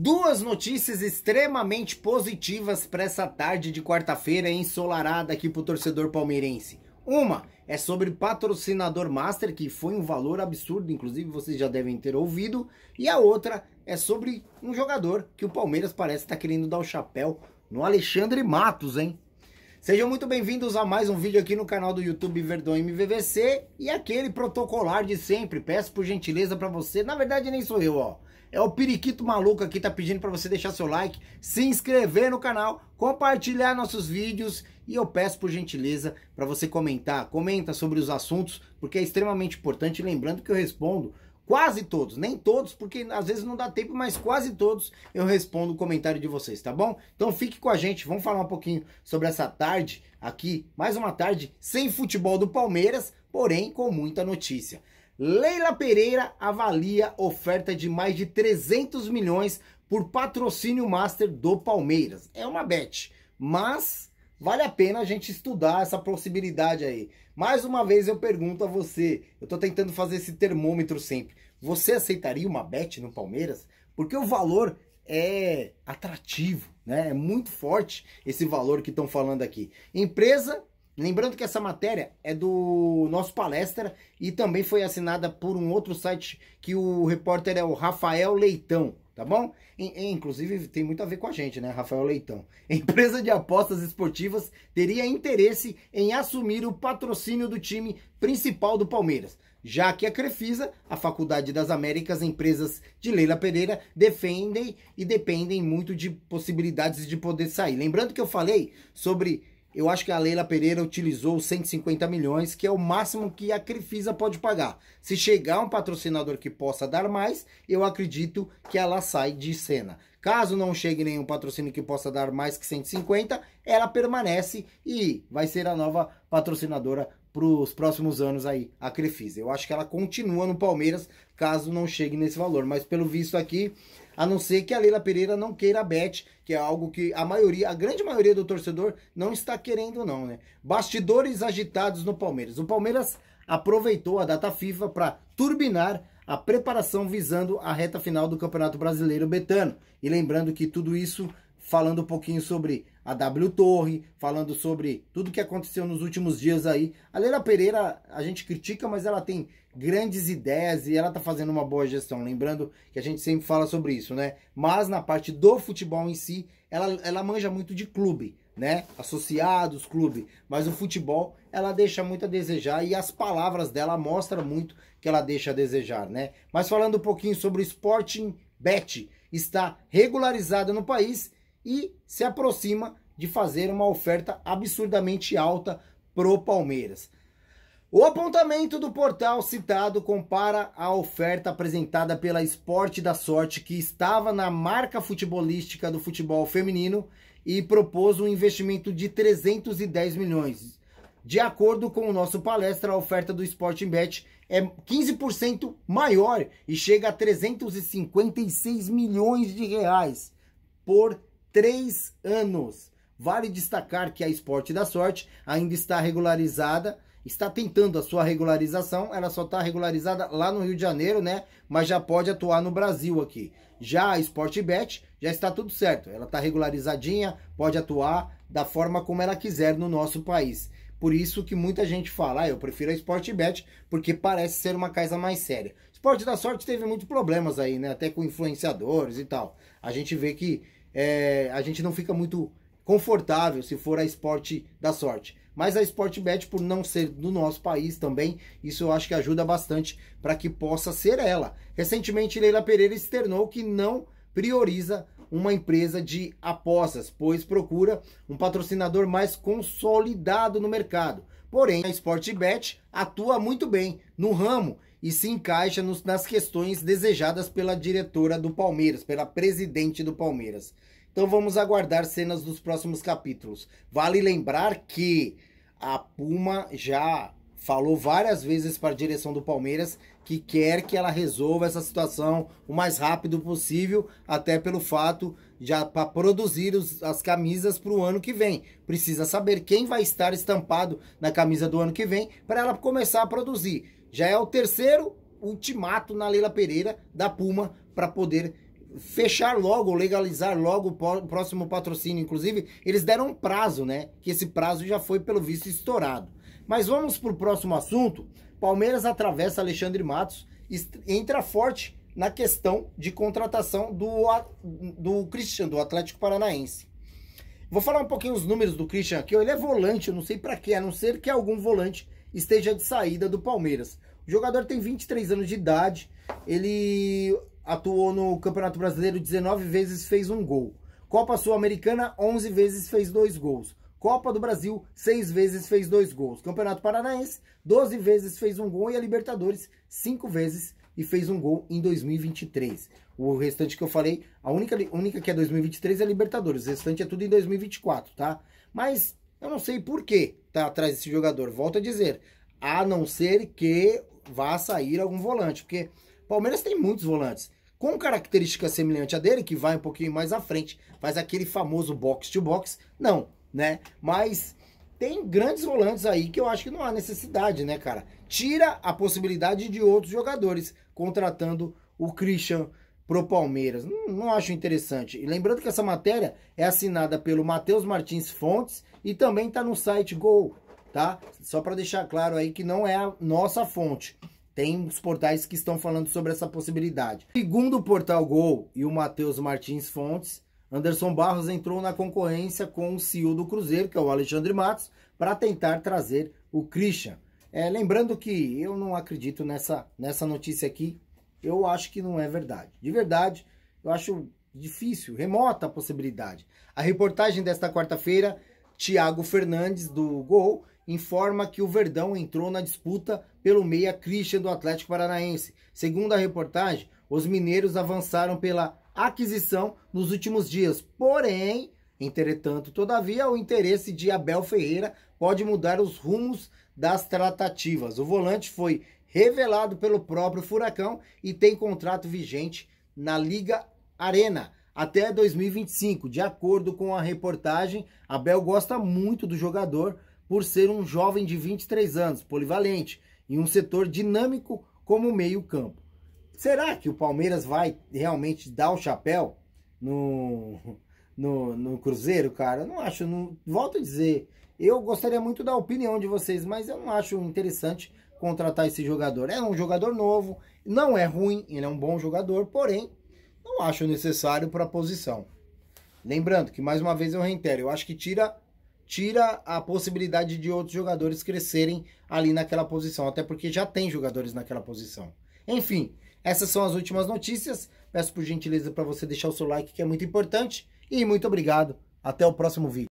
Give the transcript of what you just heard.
Duas notícias extremamente positivas para essa tarde de quarta-feira ensolarada aqui para o torcedor palmeirense. Uma é sobre patrocinador master, que foi um valor absurdo, inclusive vocês já devem ter ouvido. E a outra é sobre um jogador que o Palmeiras parece estar tá querendo dar o chapéu no Alexandre Matos, hein? Sejam muito bem-vindos a mais um vídeo aqui no canal do YouTube Verdão MVVC e aquele protocolar de sempre. Peço por gentileza para você, na verdade nem sou eu, ó é o Periquito Maluco aqui, tá pedindo para você deixar seu like, se inscrever no canal, compartilhar nossos vídeos e eu peço por gentileza para você comentar. Comenta sobre os assuntos, porque é extremamente importante. Lembrando que eu respondo quase todos, nem todos, porque às vezes não dá tempo, mas quase todos eu respondo o comentário de vocês, tá bom? Então fique com a gente, vamos falar um pouquinho sobre essa tarde aqui, mais uma tarde sem futebol do Palmeiras, porém com muita notícia. Leila Pereira avalia oferta de mais de 300 milhões por patrocínio master do Palmeiras. É uma bet, mas vale a pena a gente estudar essa possibilidade aí. Mais uma vez eu pergunto a você, eu estou tentando fazer esse termômetro sempre. Você aceitaria uma bet no Palmeiras? Porque o valor é atrativo, né? É muito forte esse valor que estão falando aqui. Empresa Lembrando que essa matéria é do nosso palestra e também foi assinada por um outro site que o repórter é o Rafael Leitão, tá bom? inclusive tem muito a ver com a gente, né, Rafael Leitão? Empresa de apostas esportivas teria interesse em assumir o patrocínio do time principal do Palmeiras. Já que a Crefisa, a Faculdade das Américas, empresas de Leila Pereira defendem e dependem muito de possibilidades de poder sair. Lembrando que eu falei sobre eu acho que a Leila Pereira utilizou 150 milhões, que é o máximo que a Crefisa pode pagar. Se chegar um patrocinador que possa dar mais, eu acredito que ela sai de cena. Caso não chegue nenhum patrocínio que possa dar mais que 150, ela permanece e vai ser a nova patrocinadora para os próximos anos aí, a Crefisa. Eu acho que ela continua no Palmeiras, caso não chegue nesse valor. Mas pelo visto aqui, a não ser que a Leila Pereira não queira a bet, que é algo que a maioria, a grande maioria do torcedor não está querendo não, né? Bastidores agitados no Palmeiras. O Palmeiras aproveitou a data FIFA para turbinar a preparação visando a reta final do Campeonato Brasileiro Betano. E lembrando que tudo isso falando um pouquinho sobre a W Torre, falando sobre tudo que aconteceu nos últimos dias aí. A Leila Pereira, a gente critica, mas ela tem grandes ideias e ela tá fazendo uma boa gestão. Lembrando que a gente sempre fala sobre isso, né? Mas na parte do futebol em si, ela, ela manja muito de clube, né? Associados, clube. Mas o futebol, ela deixa muito a desejar e as palavras dela mostram muito que ela deixa a desejar, né? Mas falando um pouquinho sobre o Sporting Bet, está regularizada no país e se aproxima de fazer uma oferta absurdamente alta pro Palmeiras. O apontamento do portal citado compara a oferta apresentada pela Esporte da Sorte, que estava na marca futebolística do futebol feminino, e propôs um investimento de 310 milhões. De acordo com o nosso palestra, a oferta do Sporting Bet é 15% maior e chega a 356 milhões de reais por três anos. Vale destacar que a Esporte da Sorte ainda está regularizada, está tentando a sua regularização, ela só está regularizada lá no Rio de Janeiro, né? Mas já pode atuar no Brasil aqui. Já a Sportbet já está tudo certo, ela está regularizadinha, pode atuar da forma como ela quiser no nosso país. Por isso que muita gente fala, ah, eu prefiro a Sportbet porque parece ser uma casa mais séria. Esporte da Sorte teve muitos problemas aí, né? Até com influenciadores e tal. A gente vê que é, a gente não fica muito confortável se for a esporte da sorte. Mas a Sportbet, por não ser do nosso país também, isso eu acho que ajuda bastante para que possa ser ela. Recentemente, Leila Pereira externou que não prioriza uma empresa de apostas, pois procura um patrocinador mais consolidado no mercado. Porém, a Sportbet atua muito bem no ramo e se encaixa nos, nas questões desejadas pela diretora do Palmeiras, pela presidente do Palmeiras. Então vamos aguardar cenas dos próximos capítulos. Vale lembrar que a Puma já falou várias vezes para a direção do Palmeiras que quer que ela resolva essa situação o mais rápido possível, até pelo fato já para produzir os, as camisas para o ano que vem. Precisa saber quem vai estar estampado na camisa do ano que vem para ela começar a produzir. Já é o terceiro ultimato na Leila Pereira da Puma para poder fechar logo, legalizar logo o próximo patrocínio. Inclusive, eles deram um prazo, né? Que esse prazo já foi, pelo visto, estourado. Mas vamos para o próximo assunto. Palmeiras atravessa Alexandre Matos, entra forte na questão de contratação do, do Christian, do Atlético Paranaense. Vou falar um pouquinho os números do Christian aqui. Ele é volante, eu não sei para quê, a não ser que algum volante esteja de saída do Palmeiras. O jogador tem 23 anos de idade, ele atuou no Campeonato Brasileiro 19 vezes, fez um gol. Copa Sul-Americana 11 vezes, fez dois gols. Copa do Brasil 6 vezes, fez dois gols. Campeonato Paranaense 12 vezes, fez um gol. E a Libertadores 5 vezes e fez um gol em 2023. O restante que eu falei, a única, única que é 2023 é a Libertadores. O restante é tudo em 2024, tá? Mas eu não sei por que tá atrás desse jogador. Volto a dizer, a não ser que vá sair algum volante, porque Palmeiras tem muitos volantes com característica semelhante à dele, que vai um pouquinho mais à frente, faz aquele famoso box to box. Não, né? Mas tem grandes volantes aí que eu acho que não há necessidade, né, cara? Tira a possibilidade de outros jogadores contratando o Christian pro Palmeiras. Não, não acho interessante. E lembrando que essa matéria é assinada pelo Matheus Martins Fontes e também tá no site Gol, tá? Só para deixar claro aí que não é a nossa fonte. Tem os portais que estão falando sobre essa possibilidade. Segundo o portal Gol e o Matheus Martins Fontes, Anderson Barros entrou na concorrência com o CEO do Cruzeiro, que é o Alexandre Matos, para tentar trazer o Christian. É, lembrando que eu não acredito nessa, nessa notícia aqui, eu acho que não é verdade. De verdade, eu acho difícil, remota a possibilidade. A reportagem desta quarta-feira, Tiago Fernandes, do Gol, informa que o Verdão entrou na disputa pelo meia Christian do Atlético Paranaense. Segundo a reportagem, os mineiros avançaram pela aquisição nos últimos dias. Porém, entretanto, todavia, o interesse de Abel Ferreira pode mudar os rumos das tratativas. O volante foi revelado pelo próprio Furacão e tem contrato vigente na Liga Arena até 2025. De acordo com a reportagem, Abel gosta muito do jogador por ser um jovem de 23 anos, polivalente, em um setor dinâmico como o meio-campo. Será que o Palmeiras vai realmente dar o chapéu no, no, no Cruzeiro, cara? não acho, não, volto a dizer, eu gostaria muito da opinião de vocês, mas eu não acho interessante contratar esse jogador. É um jogador novo, não é ruim, ele é um bom jogador, porém, não acho necessário para a posição. Lembrando que, mais uma vez, eu reitero, eu acho que tira tira a possibilidade de outros jogadores crescerem ali naquela posição, até porque já tem jogadores naquela posição. Enfim, essas são as últimas notícias. Peço por gentileza para você deixar o seu like, que é muito importante. E muito obrigado. Até o próximo vídeo.